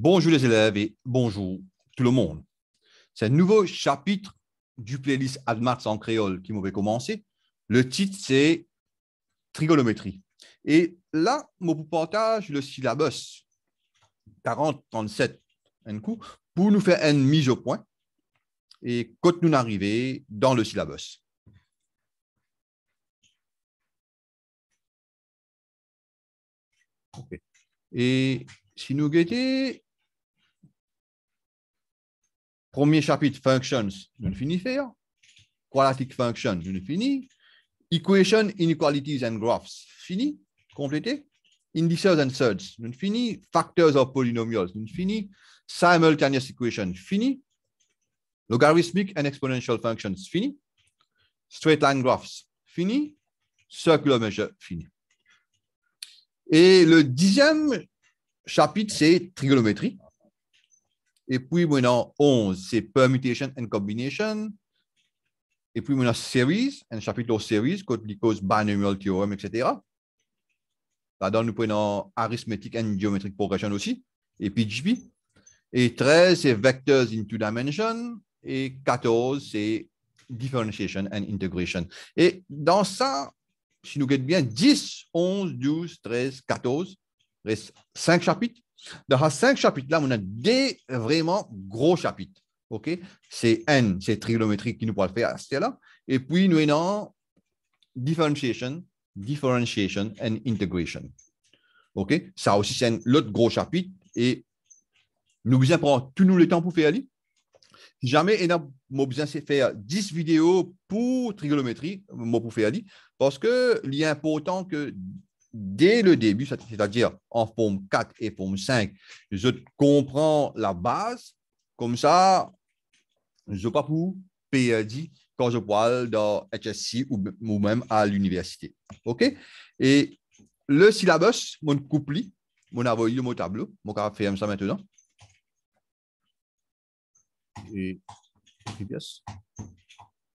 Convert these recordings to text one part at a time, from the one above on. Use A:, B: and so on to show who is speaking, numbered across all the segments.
A: Bonjour les élèves et bonjour tout le monde. C'est un nouveau chapitre du playlist AdMaths en créole qui m'avait commencé. Le titre, c'est Trigonométrie. Et là, mon partage le syllabus 40-37 un coup pour nous faire une mise au point et quand nous arrivons dans le syllabus. Et si nous guettons Premier chapitre, functions, je ne mm. finis faire. Quadratic functions, je ne finis. Equation, inequalities and graphs, fini, complété. Indices and surds, je ne finis. Factors of polynomials, je ne finis. Simultaneous equation, fini. Logarithmic and exponential functions, fini. Straight line graphs, fini. Circular measure, fini. Et le dixième chapitre, c'est trigonométrie. Et puis, maintenant, 11, c'est Permutation and Combination. Et puis, maintenant, Series, un chapitre Series, Code Binomial Theorem, etc. Là-dedans, nous prenons Arithmetic and Geometric Progression aussi, et PGP. Et 13, c'est Vectors in Two Dimensions. Et 14, c'est Differentiation and Integration. Et dans ça, si nous regardons bien, 10, 11, 12, 13, 14, reste 5 chapitres dans cinq chapitres-là, on a des vraiment gros chapitres. ok C'est N, c'est trigonométrie qui nous parle faire là. Et puis, nous avons differentiation, differentiation and integration. ok Ça aussi, c'est l'autre gros chapitre. Et nous besoin prendre tout nous le temps pour faire ali. Jamais, et nous besoin de faire 10 vidéos pour trigonométrie, pour faire parce que il est important que dès le début, c'est-à-dire en forme 4 et forme 5, je comprends la base. Comme ça, je pas pour perdu quand je parle dans HSC ou, même à l'université. OK? Et le syllabus, mon couple, mon envoyé mon tableau, mon faire ça maintenant. Et,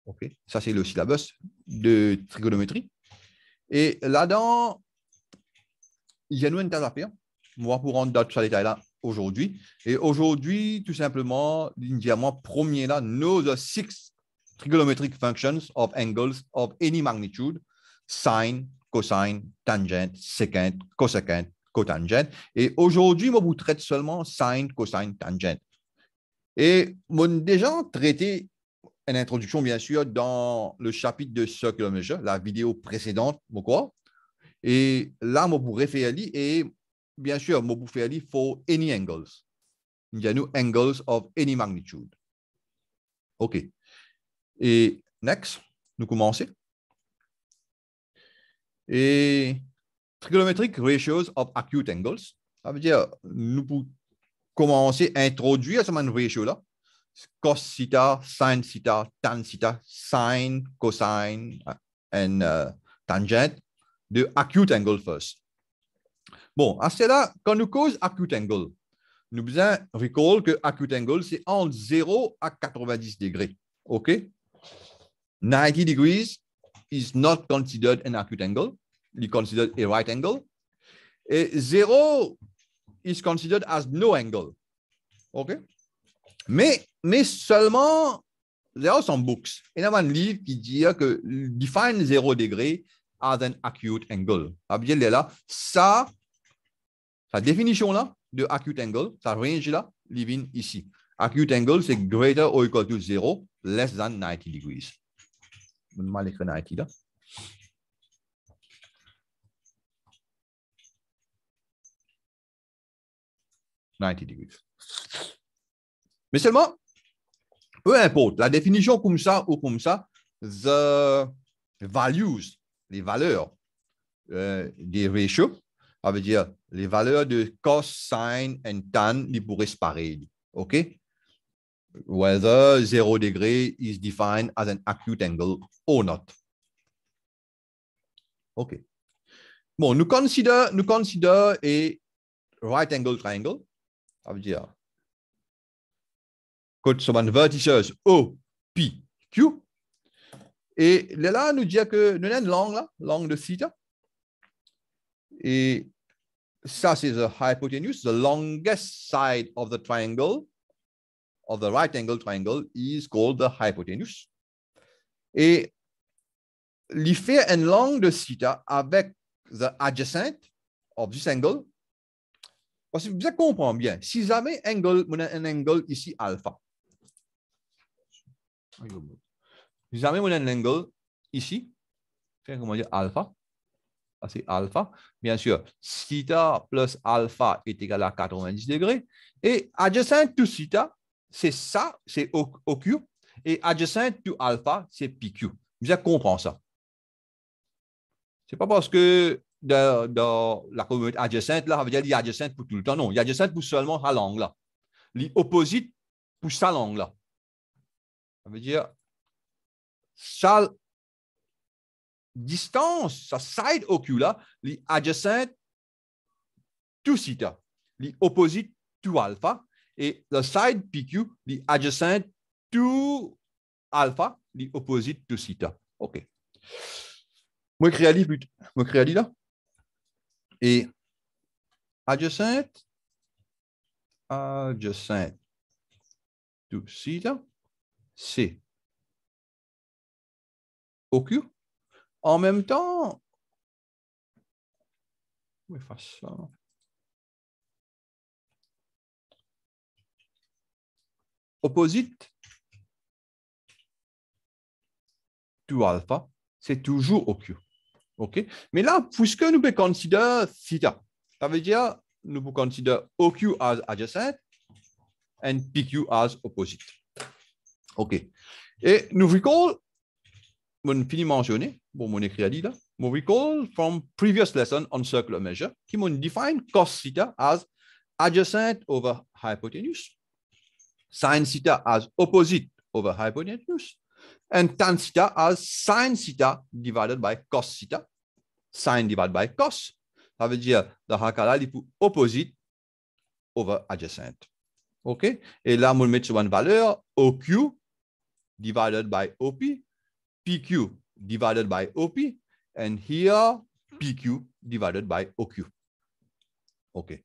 A: OK. Ça, c'est le syllabus de trigonométrie. Et là-dedans, Yannou à on moi pour rendre ça les là aujourd'hui. Et aujourd'hui, tout simplement, diamant premier là, nos six trigonometric functions of angles of any magnitude, sine, cosine, tangent, secant, cosecant, cotangent. Et aujourd'hui, moi, vous traite seulement sine, cosine, tangent. Et mon déjà traité une introduction, bien sûr, dans le chapitre de ce que la vidéo précédente, pourquoi et là, pour Refeali et bien sûr, Mobou Feali for any angles. Il y a nous angles of any magnitude. OK. Et next, nous commençons. Et trigonometric ratios of acute angles. Ça veut dire, nous pouvons commencer à introduire ce même ratio-là. Cos theta, sin theta, tan theta, sine, cosine, hein, and euh, tangent de acute angle first. Bon, à cela, quand nous cause acute angle, nous bien recall que acute angle, c'est entre 0 à 90 degrés. OK? 90 degrees is not considered an acute angle. It's considered a right angle. Et 0 is considered as no angle. OK? Mais, mais seulement, are some books. Il y a un livre qui dit que define 0 degré as an acute angle. Abdel là, sa, sa définition là de acute angle, sa range là, living ici. Acute angle, c'est greater or equal to 0, less than 90 degrees. Mal écrit 90 là. degrees. Mais seulement, peu importe, la définition comme ça ou comme ça, the values les valeurs euh, des ratios, ça veut dire les valeurs de cos, sine et tan, ils pourraient se OK? Whether 0 degré is defined as an acute angle or not. OK. Bon, nous considérons nous considérons et right angle triangle, ça veut dire que vertices O, P, Q, et là, nous dit que nous avons une langue, là, langue de Theta. Et ça, c'est the hypotenuse. The longest side of the triangle, of the right angle triangle, is called the hypotenuse. Et il fait une langue de Theta avec the adjacent of this angle. Parce que vous comprenez bien, si jamais angle, un angle ici alpha. Jamais mon angle ici, comment dire, alpha. c'est alpha. Bien sûr, theta plus alpha est égal à 90 degrés. Et adjacent to theta, c'est ça, c'est OQ. Et adjacent to alpha, c'est PQ. Vous comprenez ça. Ce n'est pas parce que dans, la communauté adjacent, là, ça veut dire l'adjacent pour tout le temps. Non, il adjacent pour seulement à l'angle. là. L'opposite pour sa l'angle. Ça veut dire sa distance, sa side ocula, li adjacent to sita, li opposite to alpha, et le side PQ, li adjacent to alpha, li opposite to sita. OK. Moi, je crée là. Et adjacent, adjacent, to sita,
B: c'est au En même temps, on ça. Opposite
A: to alpha, c'est toujours au OK Mais là, puisque nous pouvons considérer theta, ça veut dire nous pouvons considérer OQ as adjacent and PQ as opposite. OK. Et nous recall mon fini mentionner, bon, mon écrit là, mon recall from previous lesson on circular measure, qui m'ont define cos theta as adjacent over hypotenuse, sin theta as opposite over hypotenuse, and tan theta as sin theta divided by cos theta, sin divided by cos. Ça veut dire, dans ce opposite over adjacent. OK? Et là, on met sur une valeur OQ divided by OP PQ divided by OP, and here PQ divided by OQ. Okay.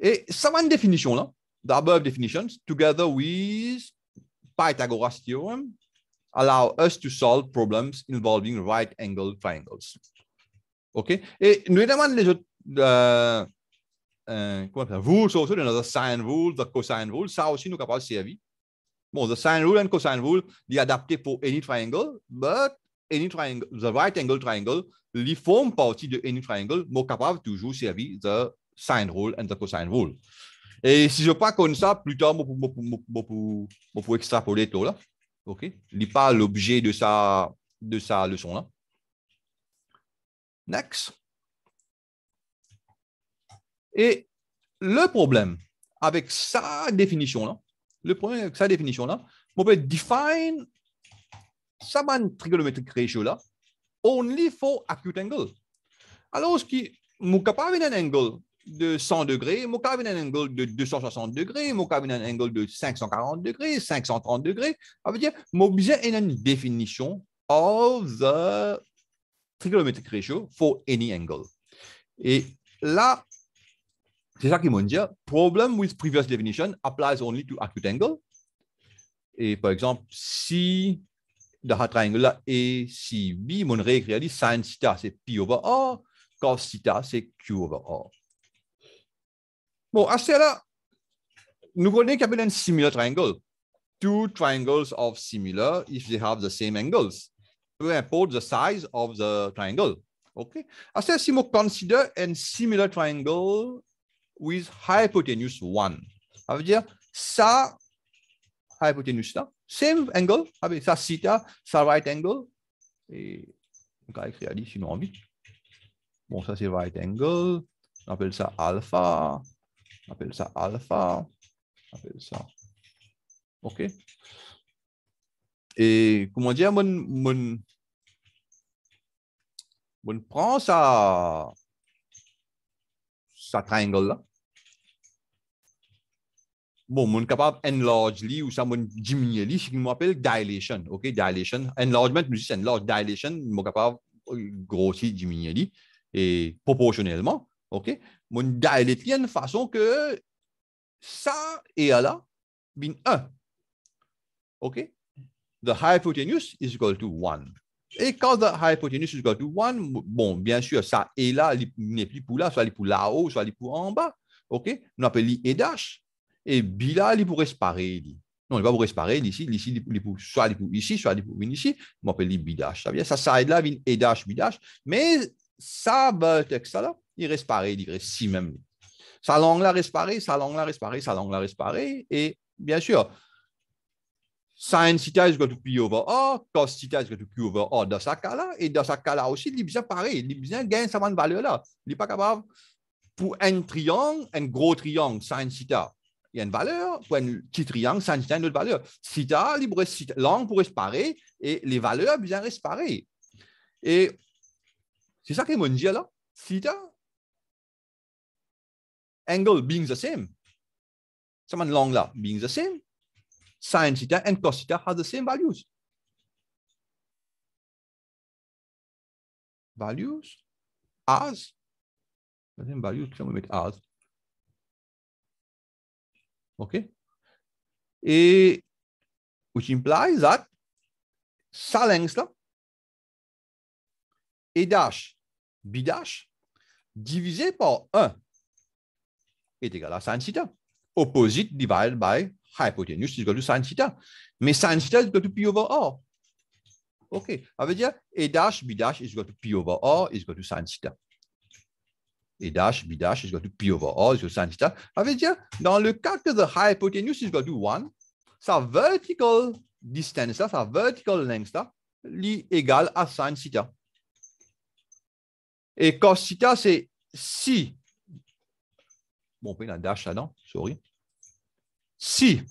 A: Et ça va une définition là, the above definitions, together with Pythagoras theorem, allow us to solve problems involving right-angled triangles. Okay. Et nous demandons les autres euh, euh, rules also, another sine rule, the cosine rule, ça aussi nous capable de servir Bon, the sine rule and cosine rule, they adaptés pour any triangle, but any triangle, the right angle triangle, les formes partie de any triangle, mais capable toujours servir the sine rule and the cosine rule. Et si je pas comme ça, plus tard, je vais pour extrapoler tout là. OK? n'est pas l'objet de sa, de sa leçon là. Next. Et le problème avec sa définition là, le problème avec sa définition-là, on peut define some trigonometric ratio-là only for acute angle. Alors, ce qui, mon capable un angle de 100 degrés, mon capable un angle de 260 degrés, mon capable un angle de 540 degrés, 530 degrés, ça veut dire, mon besoin une définition of the trigonometric ratio for any angle. Et là, c'est ça qui le problème Problem with previous definition applies only to acute angle. Et par exemple, si le triangle et si B, mon réécrire dit sin theta, c'est P over R, cos theta, c'est Q over R. Bon, à cela, nous connaissons qu'il y a un similar triangle. Two triangles of similar if they have the same angles. Peu importe the size of the triangle. Okay. À cela, si nous considérons un similar triangle with hypotenuse 1. Ça veut dire ça, hypotenuse là, same angle, avec ah ben, ça theta, ça right angle, et on va écrire si on a envie. Bon, ça c'est right angle, on appelle ça alpha, on appelle ça alpha, on appelle ça. OK. Et comment dire, mon, mon, prend ça, ça triangle là bon, moun kapab enlarge li ou sa moun diminye li, si moun dilation, ok, dilation, enlargement, moun si enlarge, dilation, moun capable euh, grossi, diminye li, et proportionnellement, ok, moun dilate li an fason ke sa e ala bin 1, ok, the hypotenuse is equal to 1. Et quand the hypotenuse is equal to 1, bon, bien sûr, ça est là, n'est plus pour là, soit il pour là-haut, soit il pour en bas. OK? On appelle l'I et dash. Et bila il pourrait se parer. Non, il va pourrait se parer. Ici, ici, soit il ici, soit il venir ici. On appelle Bidash. Ça vient ça, ça aide là, vient Edash, Bidash. Mais ça, bah, le texte là, il reste pareil, il reste si même. Sa langue là reste pareil, sa langue là reste pareil, sa langue là reste Et bien sûr, Sin cita is going to be over or, cos cita is going to be over or dans sa cas-là, et dans sa cas-là aussi, il est bien pareil, il est bien gagne sa valeur là. Il n'est pas capable, pour un triangle, un gros triangle, sin cita, il y a une valeur. Pour un petit triangle, ça a une autre valeur. Sida, si pourrait se parer et les valeurs bien se parer. Et c'est ça que mon dit là. Theta, angle being the same. Ça long langue là, being the same. Sin theta and cos theta have the same values.
B: Values as. The same values, on we mettre as. Okay? Et which implies that ça length-là
A: dash b dash divisé par 1 est égal à sin theta. Opposite divided by hypotenuse is equal to sin theta. Mais sin theta is equal to p over r. OK. Ça veut dire A dash, B dash is equal to p over r is equal to sin theta b dash is equal to P over R is equal sin theta. Ça veut dire, dans le cas que the hypotenuse is equal to 1, sa vertical distance, là, sa vertical length, est égale à sine theta. Et cos theta, c'est si, bon, on peut un dash là, dedans sorry, si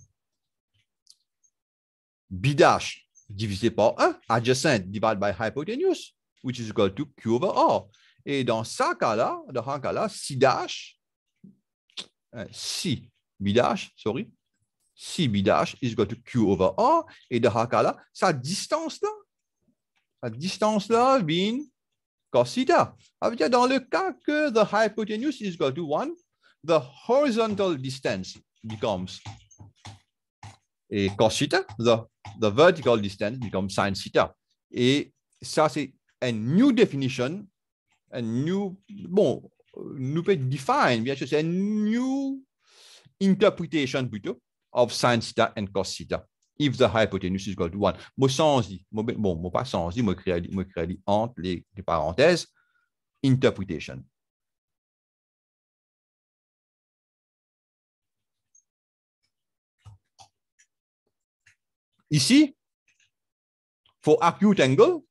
A: B dash divisé par 1, adjacent divided by hypotenuse, which is equal to Q over R. Et dans ce cas-là, dans ce cas-là, si dash, euh, si bidash, sorry, si bidash is equal to q over r, et dans ce cas-là, sa distance-là, sa distance-là, bien cos theta. Ça dans le cas que the hypotenuse is equal to 1, the horizontal distance becomes et cos theta, the, the vertical distance becomes sin theta. Et ça, c'est une new definition a new, bon, nous peut définir bien sûr, c'est a new interpretation plutôt of sin theta and cos theta. If the hypotenuse is equal à 1. Moi, sans dit, ben, bon, moi, pas sans dit, moi, moi, créé entre les, les parenthèses, interpretation. Ici, pour acute angle,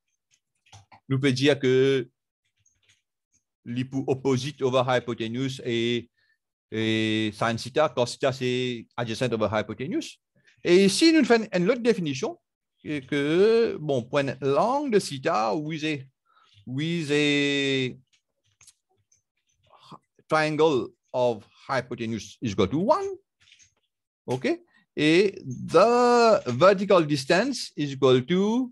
A: nous peut dire que l'opposite opposite over hypotenuse et, et sin theta, cos theta, c'est adjacent over hypotenuse. Et ici, nous faisons une autre définition que, bon, point l'angle de theta with a, with a triangle of hypotenuse is equal to 1. Okay. Et the vertical distance is equal to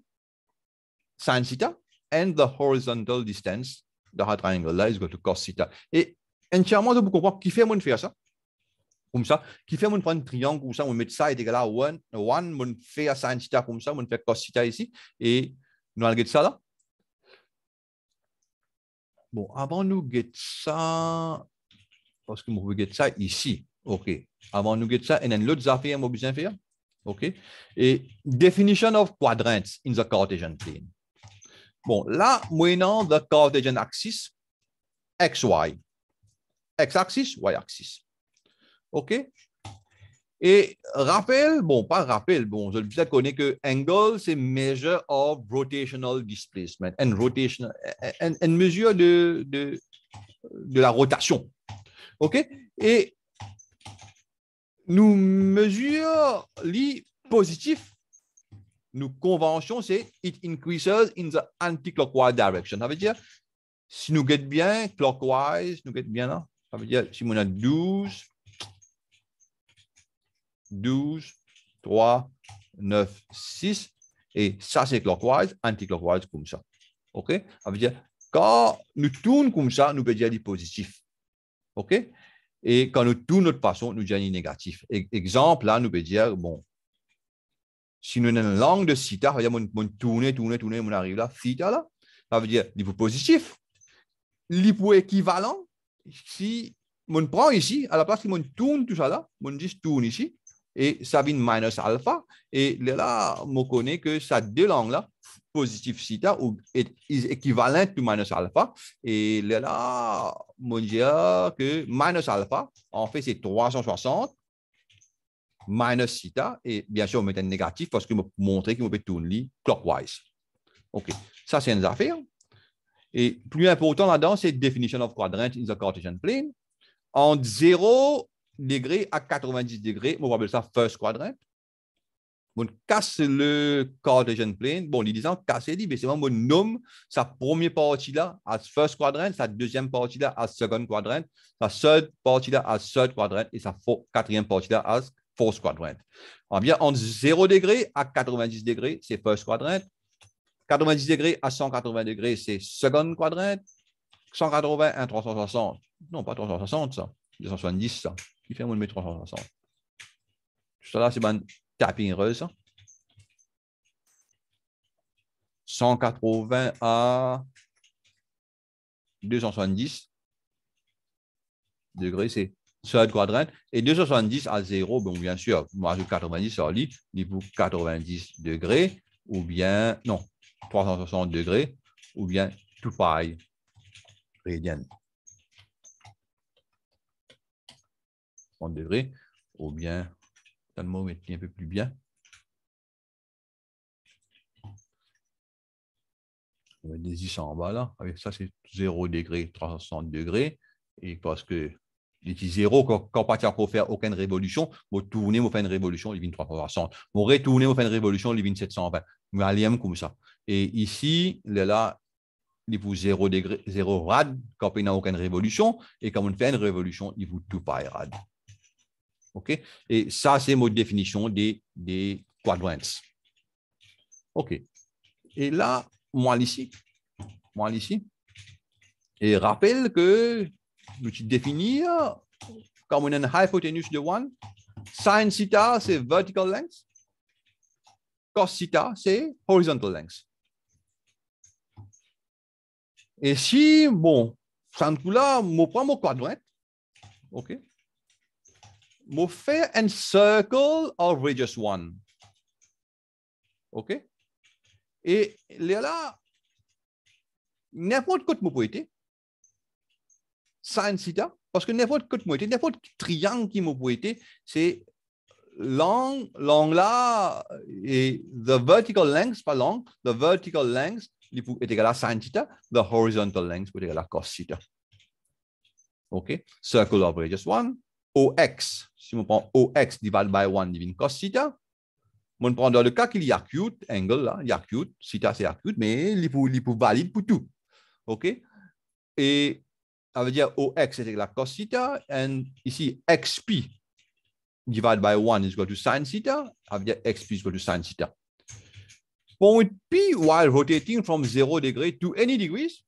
A: sine theta and the horizontal distance dans un triangle là, il y a le cos theta. Et entièrement, je vous comprendre qui fait mon faire ça. Comme ça, qui fait mon prendre un triangle ou ça, on met ça est égal à one, 1, mon ça sin theta comme ça, mon fait cos theta ici. Et nous allons ça là. Bon, avant nous get ça, parce que nous voulons get ça ici. OK. Avant nous get ça, a une autre affaire, nous besoin faire. OK. Et definition of quadrants in the Cartesian plane. Bon, là, maintenant, le Cartesian axis, XY. X-axis, Y-axis. OK Et rappel, bon, pas rappel, bon, je le disais que angle, c'est measure of rotational displacement, and rotation, and, mesure de, de, la rotation. OK Et nous mesurons les positifs. Nous, convention, c'est it increases in the anti-clockwise direction. Ça veut dire, si nous guettons bien, clockwise, nous guettons bien là. Ça veut dire, si on a 12, 12, 3, 9, 6, et ça c'est clockwise, anti-clockwise comme ça. OK Ça veut dire, quand nous tournons comme ça, nous pouvons dire positif. OK Et quand nous tournons notre façon, nous devons négatif. E-, exemple, là, nous pouvons dire, bon, si nous avons une langue de sitar, on va dire, tourne, tourne, on arrive là, sita là. Ça veut dire, niveau positif. L'hypo équivalent, si on prend ici, à la place, si on tourne tout ça là, on dit tourne ici, et ça vient minus alpha, et là, on connaît que ça deux langues là, positif sita ou équivalent to minus alpha. Et là, on dit que minus alpha, en fait, c'est 360 minus theta, et bien sûr, on met un négatif parce que vous montrer qu'on peut tourner clockwise. OK, ça, c'est une affaire. Et plus important là-dedans, c'est definition of quadrant in the Cartesian plane. En 0 degré à 90 degrés, on va appeler ça first quadrant. On casse le Cartesian plane. Bon, en disant casser, dit, mais c'est vraiment on nomme sa première partie là à first quadrant, sa deuxième partie là à second quadrant, sa third partie là à third quadrant et sa quatrième partie là à fourth quadrant. On vient entre 0 degré à 90 degrés, c'est first quadrant. 90 degrés à 180 degrés, c'est second quadrant. 180 à 360. Non, pas 360, ça. 270, ça. Qui fait moins de 360? Ça c'est un tapping 180 à 270 degrés, c'est sur le Et 270 à 0, bon, bien sûr, moi, 90 sur lit, niveau 90 degrés, ou bien, non, 360 degrés, ou bien tout pi radian. 30 degrés, ou bien, le met un peu plus bien. On va des en bas là, ça c'est 0 degré, 360 degrés, et parce que il était zéro quand, quand pour faire aucune révolution, vous tournez, vous faites une révolution, il vient 3. Vous retournez, vous faites une révolution, il vient 720. Mais allez comme ça. Et ici, là, il vous zéro degré, rad quand il n'y aucune révolution. Et quand on fait une révolution, il vous tout pas rad. OK? Et ça, c'est ma définition des, des quadrants. OK. Et là, moi ici, moi ici, et rappelle que je tu définir comme une hypoténuse de 1? Sin theta, c'est vertical length. Cos theta, c'est horizontal length. Et si, bon, sans là, je prends mon quadrant, OK? Je fais un circle of radius 1. OK? Et là, n'importe quoi que je peux sans parce que n'importe quel moitié, n'importe triangle qui m'a été, c'est long, long là, et the vertical length, pas long, the vertical length est égal à sin theta, the horizontal length est égal à cos theta. OK? Circle of radius 1, OX, si on prend OX divided by 1 divine cos theta, on prend dans le cas qu'il y a acute, angle là, il y a acute, theta c'est acute, mais il est valide pour tout. OK? Et I will dire OX is equal to cos theta, and see XP divided by 1 is equal to sine theta, I will dire XP is equal to sine theta. Point P, while rotating from 0 degree to any degrees,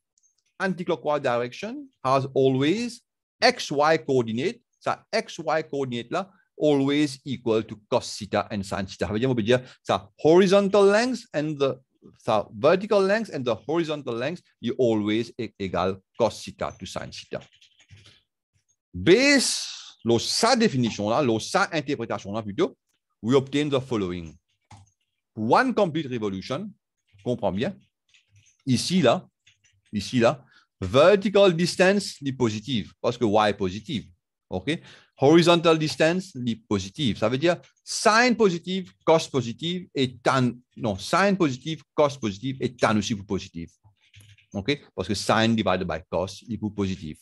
A: anticlockwise direction has always XY coordinate, So XY coordinate là, always equal to cos theta and sine theta. Ça veut dire, on peut horizontal length and the so vertical length and the horizontal length, you always equal cos theta to sin theta. Based sa definition-là, on interprétation-là plutôt, we obtain the following. One complete revolution, comprends bien, ici, là, ici, là, vertical distance, est positive, parce que y est positive, OK? Horizontal distance, lit positive. Ça veut dire sine positive, cos positive et tan. Non, sine positive, cos positive et tan aussi pour positif. OK? Parce que sine divided by cos pour positif.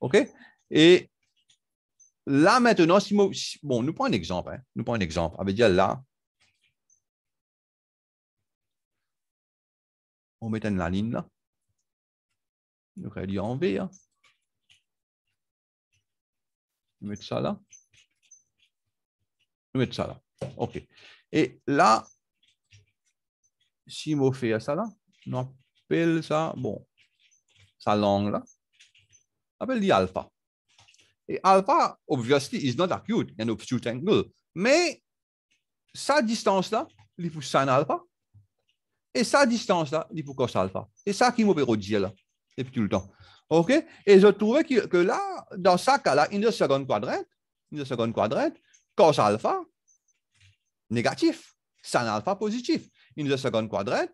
A: OK? Et là maintenant, si, bon, nous prenons un exemple. Hein? Nous prenons un exemple. Ça veut dire là, on met une la ligne là. Donc, elle dire en V. Hein? mettre ça là. Je vais ça là. OK. Et là, si je fais ça là, on appelle ça, bon, sa langue là, on appelle dit alpha. Et alpha, obviously, is not acute, an obtuse angle. Mais sa distance là, il faut sin alpha. Et sa distance là, il faut cos alpha. Et ça qui m'a dire là, depuis tout le temps. OK? Et je trouvais que, là, dans ce cas-là, une seconde quadrante, une seconde quadrante, cos alpha, négatif, sin alpha positif. Une seconde quadrante,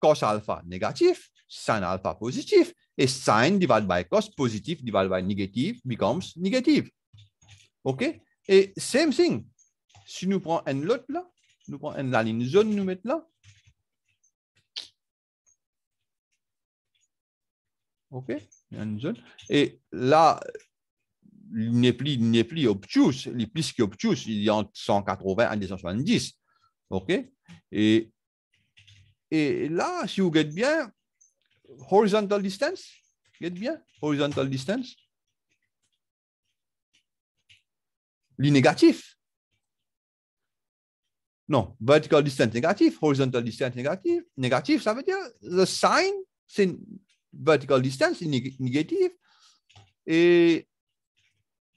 A: cos alpha négatif, sin alpha positif, et sin divided by cos positif divided by négatif becomes négatif. OK? Et same thing. Si nous prenons n autre là, nous prenons n la ligne zone, nous mettons là, OK Et là, il n'est plus, il n'est plus obtus, il est plus il est entre 180 et 270. OK et, et là, si vous regardez bien, horizontal distance, regardez bien, horizontal distance, les Non, vertical distance négatif, horizontal distance négatif. Négatif, ça veut dire le sign, c'est vertical distance est négatif. Et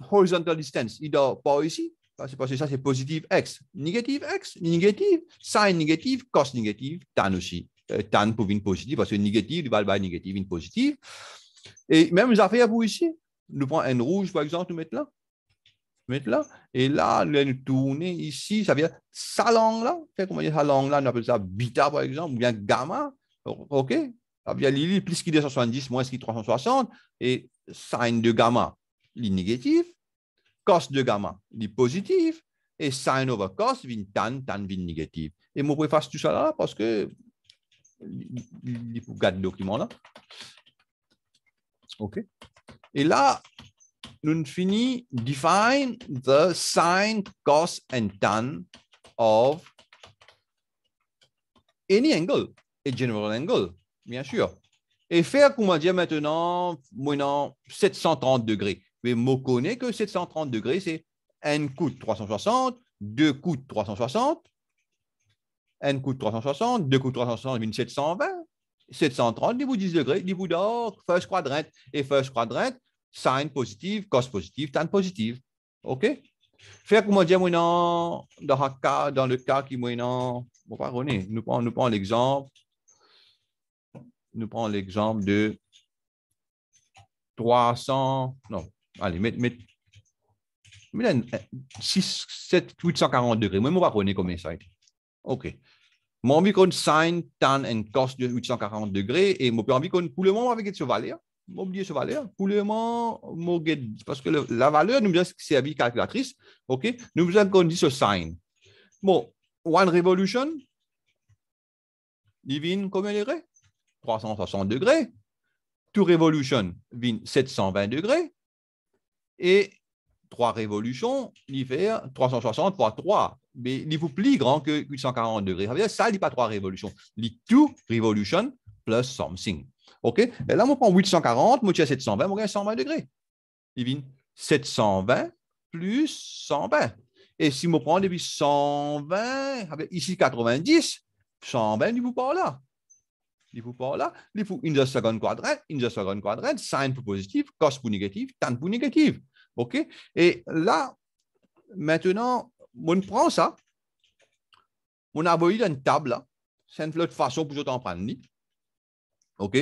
A: horizontal distance, il doit pas ici, parce que ça c'est positif x. Négatif x, négatif, sin négatif, cos négatif, tan aussi. Euh, tan pour une positive, parce que négatif va par négatif, une positive. Et même les affaires pour ici, nous prenons un rouge par exemple, nous mettons là. Mettre là. Et là, nous tourner ici, ça vient dire sa langue là, comment dire sa langue là, on appelle ça bêta par exemple, ou bien gamma. OK ah bien, Lili, plus qu'il 270, moins qu'il 360, et sine de gamma, il négatif, cos de gamma, il positif, et sine over cos, vient tan, tan vient négatif. Et moi, je faire tout ça là parce que il faut garder le document là. OK. Et là, nous finissons define the sine, cos, and tan of any angle, a general angle bien sûr. Et faire, comment dire, maintenant, maintenant 730 degrés. Mais je connais que 730 degrés, c'est n coûte 360, 2 coûte 360, n coûte 360, 2 coûte 360, 1720, 730, dit-vous 10 degrés, dit-vous d'or, first quadrant. Et first quadrant, sine positive, cos positive, tan positive. OK? Faire comment dire maintenant, dans le cas, dans le cas qui maintenant, nous prenons, nous prenons l'exemple nous prenons l'exemple de 300, non, allez, mettez, 6, 7, 840 degrés. Moi, on va prendre combien ça OK. Mon micro sine, tan et cos de 840 degrés et mon envie qu'on pour le moment avec ce valeur. vais oublier cette valeur. Pour le moment, parce que la valeur, nous avons c'est la calculatrice. OK. Nous besoin qu'on dit ce sine. Bon, one revolution, divine combien de degrés? 360 degrés. Two revolution, 720 degrés. Et trois révolutions, il fait 360 fois 3. Mais il vous plus grand que 840 degrés. Ça veut dire pas trois révolutions. Il tout revolution plus something. OK? Et là, on prend 840, moi, 720, on gagne 120 degrés. Il 720 plus 120. Et si on prend depuis 120, ici 90, 120, il vous parle là pas là faut in the second quadrant, in the second quadrant, sine positif, cos pour négatif, tan pour négatif. OK? Et là, maintenant, on prend ça, on a eu une table, c'est une façon pour autant prendre. OK?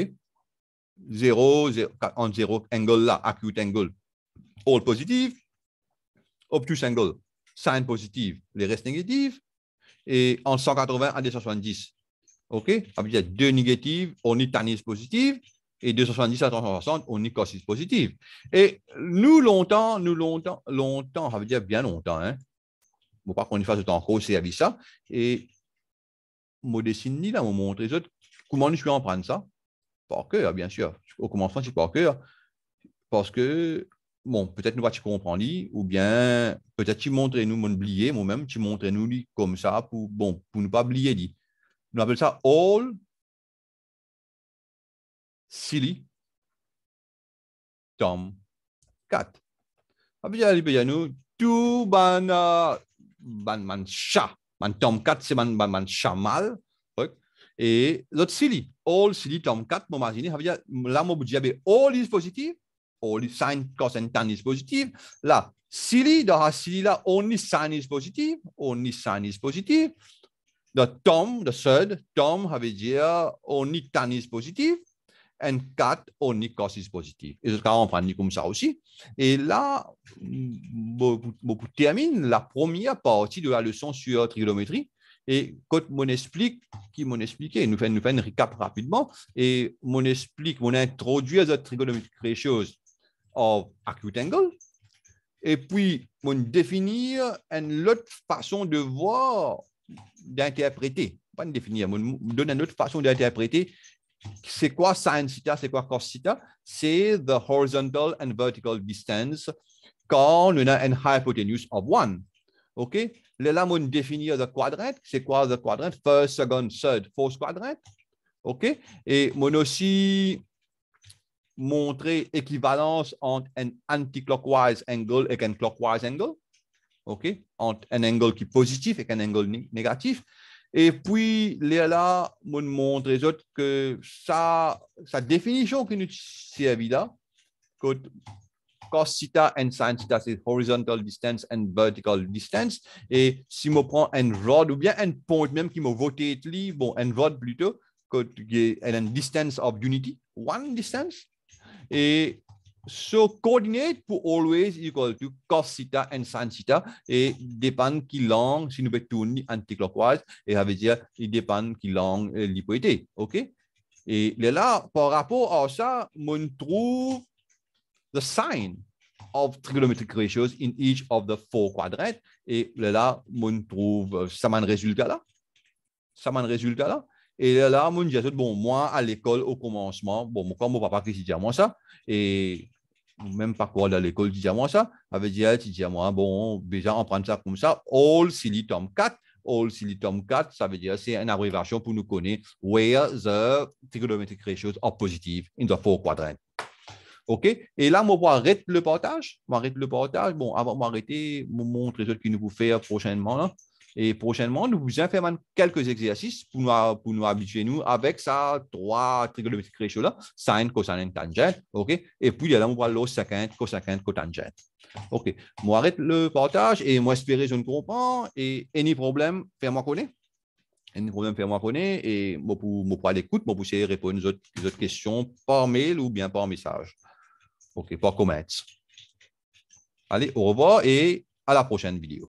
A: 0, 0, 0, angle là, acute angle, all positif, obtuse angle, sine positive, les restes négatifs, et en 180 à 270. OK Ça veut dire 2 négatives, on est tannis positive, et 270 à 360, on est positive. Et nous, longtemps, nous, longtemps, longtemps, ça veut dire bien longtemps, hein? pas qu'on y fasse autant temps c'est avec ça. Et mon dessine là, mon montre les autres, comment je peux en prendre ça? Par cœur, bien sûr. Au commencement, c'est par cœur. Parce que, bon, peut-être nous tu comprendre, ou bien peut-être tu montres nous, mon oublier moi-même, tu montres nous comme ça pour, bon, pour ne pas oublier, dit. Nous appelons ça all
B: silly tom
A: cat. tout ban ban man chat, man tom cat c'est man ban man chamal Et l'autre silly, all silly tom cat, mon marginé, là mon budget all is positive, all is sign cos and tan is positive. Là silly dans la silly là only sign is positive, only sign is positive the Tom, the third Tom avait dit here euh, only positive and cat positive. Et ce on prend comme ça aussi. Et là, je termine la première partie de la leçon sur trigonométrie. Et quand mon explique, qui m'en expliqué, nous fait, nous un récap rapidement, et mon explique, mon introduit trigonométrie trigonometric choses of acute angle, et puis mon définir une autre façon de voir d'interpréter, pas de définir, mais donner une autre façon d'interpréter. C'est quoi sine theta, c'est quoi cos theta? C'est the horizontal and vertical distance quand on a une hypotenuse of one. OK? Le là, on définir le quadrant. C'est quoi le quadrant? First, second, third, fourth quadrant. OK? Et on aussi montrer équivalence entre un anti-clockwise angle et un clockwise angle okay, entre un angle qui est positif et un angle négatif. Et puis, là, me montre les autres que sa, définition que nous là, que cos theta and sin theta, c'est horizontal distance and vertical distance. Et si je prends un rod ou bien un point même qui m'a voté, bon, un rod plutôt, que une distance of unity, one distance. Et So coordinate pour always equal to cos theta and sin theta et dépend qui long si nous tourner anti-clockwise et ça veut dire il dépend qui long euh, l'hypothèse. OK? Et là, par rapport à ça, on trouve the sign of trigonometric ratios in each of the four quadrants et là, on trouve ce résultat là. Ce résultat là. Et là, mon bon, moi, à l'école, au commencement, bon, quand mon papa qui dit à moi ça, et même quoi à l'école, dit moi ça, avait dit, tu dis à moi, bon, déjà, on prend ça comme ça, all silly tom 4, all silly tom 4, ça veut dire, c'est une abréviation pour nous connaître, where the trigonometric ratios are positive in the four quadrant. OK? Et là, on arrête le partage. On arrête le partage. Bon, avant, moi m'arrêter, arrêter, montrer montre ce autres qui nous vous faire prochainement. Là. Et prochainement, nous vous faire quelques exercices pour nous, habituer nous avec ça, trois trigonométriques là, sine, cosine, tangente. OK? Et puis, là, on va l'autre OK. Moi, arrête le partage et moi, je ne comprends. Et any problème, fais-moi connaître. Any problème, moi connaître. Et moi, pour, moi, pour l'écoute, moi, répondre aux autres, questions par mail ou bien par message. OK, par comment. Allez, au revoir et à la prochaine vidéo.